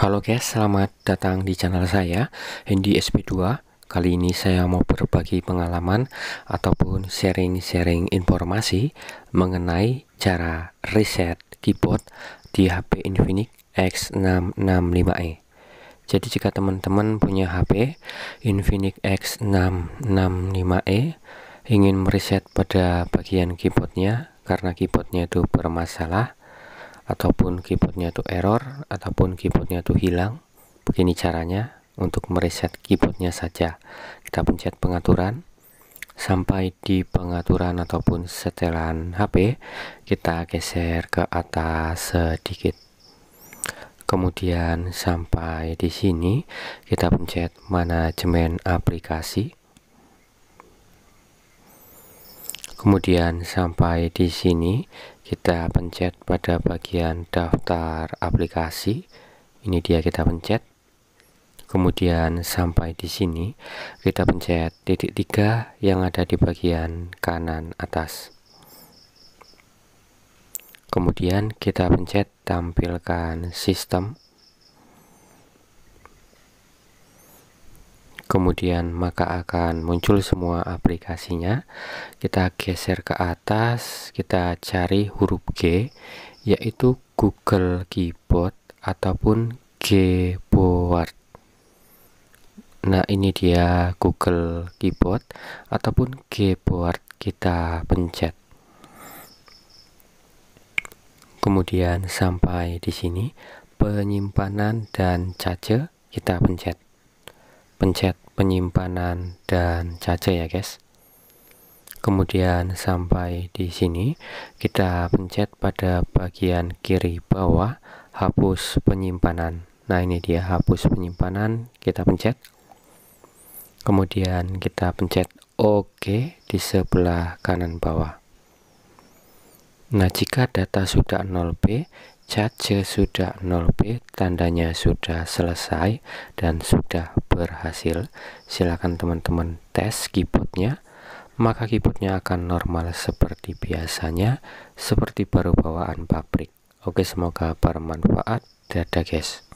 Halo guys, selamat datang di channel saya, Hendy SP2. Kali ini saya mau berbagi pengalaman ataupun sharing-sharing informasi mengenai cara reset keyboard di HP Infinix X665e. Jadi jika teman-teman punya HP Infinix X665e ingin mereset pada bagian keyboardnya karena keyboardnya itu bermasalah, ataupun keyboardnya itu error ataupun keyboardnya itu hilang begini caranya untuk mereset keyboardnya saja kita pencet pengaturan sampai di pengaturan ataupun setelan HP kita geser ke atas sedikit kemudian sampai di sini kita pencet manajemen aplikasi kemudian sampai di sini kita pencet pada bagian daftar aplikasi ini dia kita pencet kemudian sampai di sini kita pencet titik tiga yang ada di bagian kanan atas kemudian kita pencet tampilkan sistem kemudian maka akan muncul semua aplikasinya kita geser ke atas kita cari huruf G yaitu Google Keyboard ataupun Keyboard. nah ini dia Google Keyboard ataupun Keyboard kita pencet kemudian sampai di sini penyimpanan dan charger kita pencet pencet penyimpanan dan caca ya guys kemudian sampai di sini kita pencet pada bagian kiri bawah hapus penyimpanan nah ini dia hapus penyimpanan kita pencet kemudian kita pencet OK di sebelah kanan bawah nah jika data sudah 0B C sudah 0 b tandanya sudah selesai dan sudah berhasil. Silakan teman-teman tes keyboardnya. Maka keyboardnya akan normal seperti biasanya, seperti baru bawaan pabrik. Oke, semoga bermanfaat. Dadah guys.